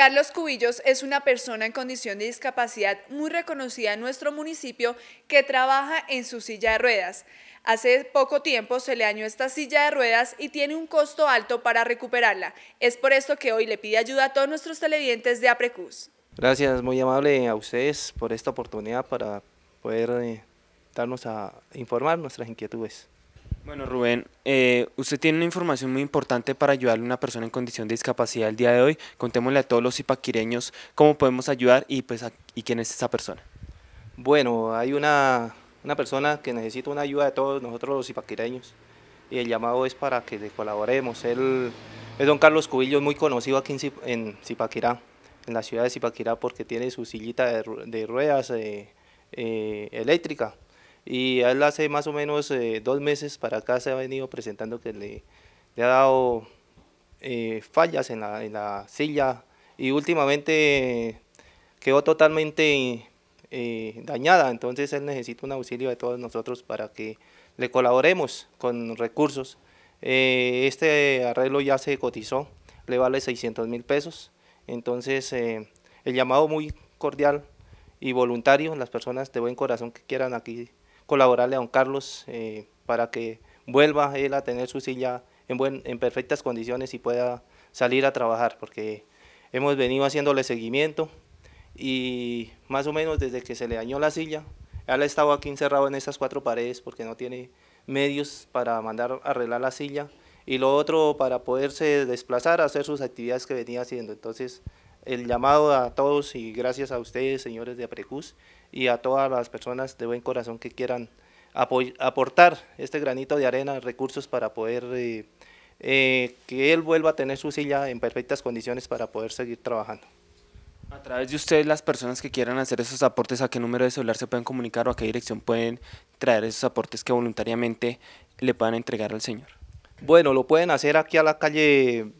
Carlos Cubillos es una persona en condición de discapacidad muy reconocida en nuestro municipio que trabaja en su silla de ruedas. Hace poco tiempo se le dañó esta silla de ruedas y tiene un costo alto para recuperarla. Es por esto que hoy le pide ayuda a todos nuestros televidentes de APRECUS. Gracias, muy amable a ustedes por esta oportunidad para poder eh, darnos a informar nuestras inquietudes. Bueno, Rubén, eh, usted tiene una información muy importante para ayudarle a una persona en condición de discapacidad el día de hoy. Contémosle a todos los ipaquireños cómo podemos ayudar y, pues, y quién es esa persona. Bueno, hay una, una, persona que necesita una ayuda de todos nosotros los ipaquireños y el llamado es para que le colaboremos. Él es don Carlos Cubillo, es muy conocido aquí en, en en la ciudad de Zipaquirá, porque tiene su sillita de, ruedas eh, eléctrica y él hace más o menos eh, dos meses para acá se ha venido presentando que le, le ha dado eh, fallas en la, en la, silla y últimamente quedó totalmente eh, dañada, entonces él necesita un auxilio de todos nosotros para que le colaboremos con recursos. este arreglo ya se cotizó, le vale 600 mil pesos, entonces el llamado muy cordial y voluntario, las personas de buen corazón que quieran aquí colaborarle a don Carlos eh, para que vuelva él a tener su silla en, buen, en perfectas condiciones y pueda salir a trabajar, porque hemos venido haciéndole seguimiento y más o menos desde que se le dañó la silla, él ha estado aquí encerrado en estas cuatro paredes porque no tiene medios para mandar arreglar la silla y lo otro para poderse desplazar, a hacer sus actividades que venía haciendo. Entonces, el llamado a todos y gracias a ustedes, señores de APRECUS, y a todas las personas de buen corazón que quieran aportar este granito de arena, recursos para poder eh, eh, que él vuelva a tener su silla en perfectas condiciones para poder seguir trabajando. A través de ustedes, las personas que quieran hacer esos aportes, ¿a qué número de celular se pueden comunicar o a qué dirección pueden traer esos aportes que voluntariamente le puedan entregar al señor? Bueno, lo pueden hacer aquí a la calle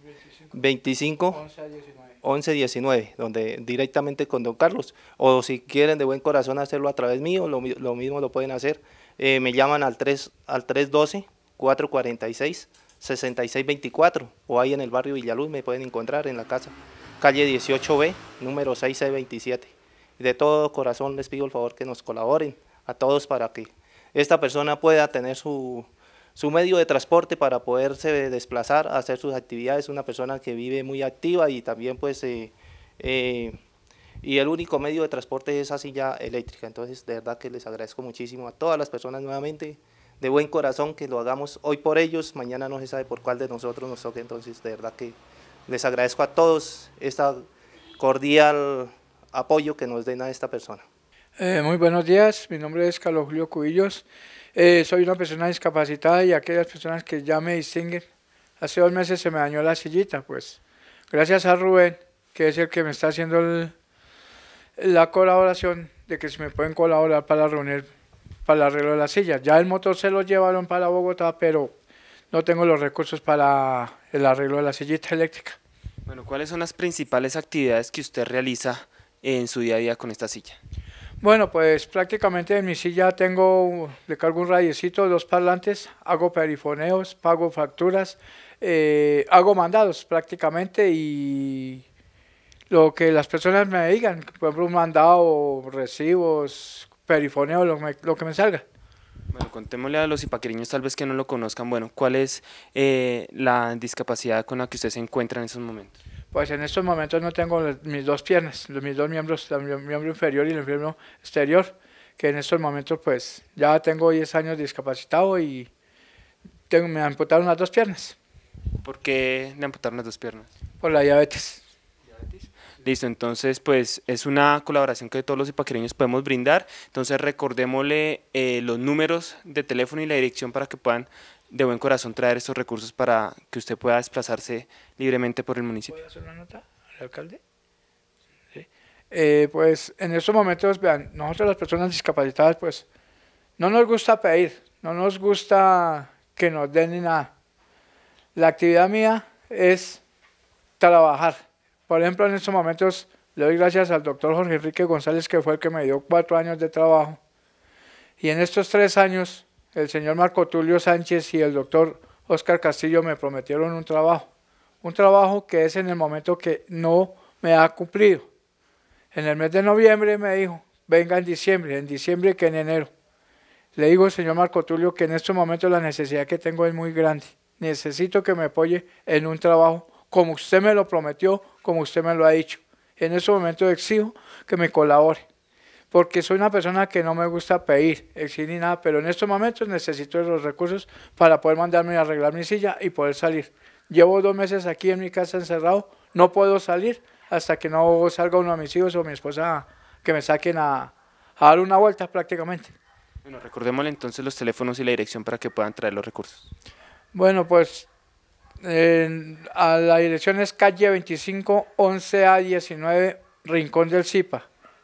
25 11 19. donde directamente con don Carlos. O si quieren de buen corazón hacerlo a través mío, lo, mismo lo pueden hacer. Eh, me llaman al, 3, al 312 446 6624 o ahí en el barrio Villaluz me pueden encontrar en la casa, calle 18B, número 6C27. De todo corazón les pido el favor que nos colaboren a todos para que esta persona pueda tener su, su medio de transporte para poderse desplazar, hacer sus actividades, una persona que vive muy activa y también pues, eh, eh, y el único medio de transporte es esa silla eléctrica, entonces de verdad que les agradezco muchísimo a todas las personas nuevamente, de buen corazón, que lo hagamos hoy por ellos, mañana no se sabe por cuál de nosotros nos toque, entonces de verdad que les agradezco a todos este cordial apoyo que nos den a esta persona. Eh, muy buenos días, mi nombre es Carlos Julio Cubillos, eh, soy una persona discapacitada y aquellas personas que ya me distinguen. Hace dos meses se me dañó la sillita, pues. Gracias a Rubén, que es el que me está haciendo la colaboración de que se me pueden colaborar para reunir para el arreglo de la silla. Ya el motor se lo llevaron para Bogotá, pero no tengo los recursos para el arreglo de la sillita eléctrica. Bueno, ¿cuáles son las principales actividades que usted realiza en su día a día con esta silla? Bueno, pues prácticamente en mi silla tengo, le cargo un rayecito, dos parlantes, hago perifoneos, pago facturas, eh, hago mandados prácticamente y lo que las personas me digan, por ejemplo, un mandado, recibos, perifoneo, lo, que me salga. Bueno, contémosle a los ipaquereños tal vez que no lo conozcan, bueno, ¿cuál es eh, la discapacidad con la que usted se encuentra en esos momentos? pues en estos momentos no tengo mis dos piernas, mis dos miembros, el miembro inferior y el miembro exterior, que en estos momentos pues ya tengo 10 años discapacitado y tengo, me amputaron las dos piernas. ¿Por qué le amputaron las dos piernas? Por la diabetes. ¿Diabetes? Listo, entonces pues es una colaboración que todos los ipaquereños podemos brindar. Entonces recordémosle eh, los números de teléfono y la dirección para que puedan de buen corazón traer estos recursos para que usted pueda desplazarse libremente por el municipio. ¿Puedo hacer una nota al alcalde? Eh, pues en estos momentos, vean, nosotros las personas discapacitadas, pues no nos gusta pedir, no nos gusta que nos den ni nada. La actividad mía es trabajar. Por ejemplo, en estos momentos le doy gracias al doctor Jorge Enrique González, que fue el que me dio cuatro años de trabajo. Y en estos tres años el señor Marco Tulio Sánchez y el doctor Oscar Castillo me prometieron un trabajo. Un trabajo que es en el momento que no me ha cumplido. En el mes de noviembre me dijo, venga en diciembre, en diciembre que en enero. Le digo, señor Marco Tulio, que en este momento la necesidad que tengo es muy grande. Necesito que me apoye en un trabajo como usted me lo prometió, como usted me lo ha dicho. En estos momento exijo que me colabore porque soy una persona que no me gusta pedir, exigir ni nada, pero en estos momentos necesito los recursos para poder mandarme a arreglar mi silla y poder salir. Llevo dos meses aquí en mi casa encerrado, no puedo salir hasta que no salga uno de mis hijos o mi esposa que me saquen a, dar una vuelta prácticamente. Bueno, recordémosle entonces los teléfonos y la dirección para que puedan traer los recursos. Bueno, pues la dirección es calle 25, 11 a 19, Rincón del Cipa.